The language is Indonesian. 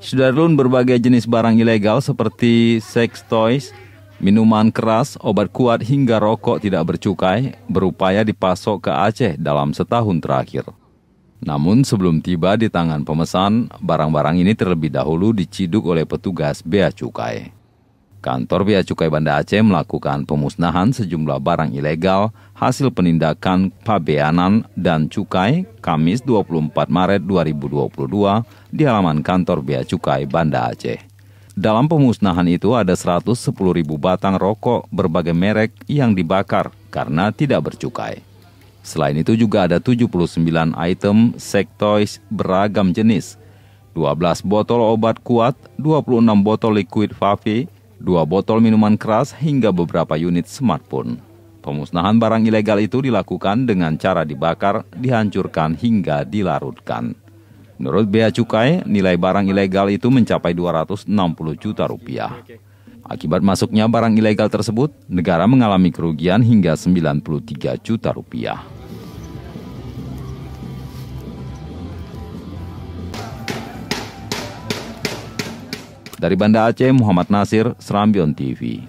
Sudarlun berbagai jenis barang ilegal seperti sex toys, minuman keras, obat kuat hingga rokok tidak bercukai berupaya dipasok ke Aceh dalam setahun terakhir. Namun sebelum tiba di tangan pemesan, barang-barang ini terlebih dahulu diciduk oleh petugas bea cukai. Kantor Bea Cukai Banda Aceh melakukan pemusnahan sejumlah barang ilegal hasil penindakan pabeanan dan cukai Kamis 24 Maret 2022 di halaman Kantor Bea Cukai Banda Aceh. Dalam pemusnahan itu ada 110.000 batang rokok berbagai merek yang dibakar karena tidak bercukai. Selain itu juga ada 79 item sektois beragam jenis, 12 botol obat kuat, 26 botol liquid vape dua botol minuman keras hingga beberapa unit smartphone. Pemusnahan barang ilegal itu dilakukan dengan cara dibakar, dihancurkan, hingga dilarutkan. Menurut Bea Cukai, nilai barang ilegal itu mencapai 260 juta rupiah. Akibat masuknya barang ilegal tersebut, negara mengalami kerugian hingga 93 juta rupiah. Dari Banda Aceh, Muhammad Nasir, Serambion TV.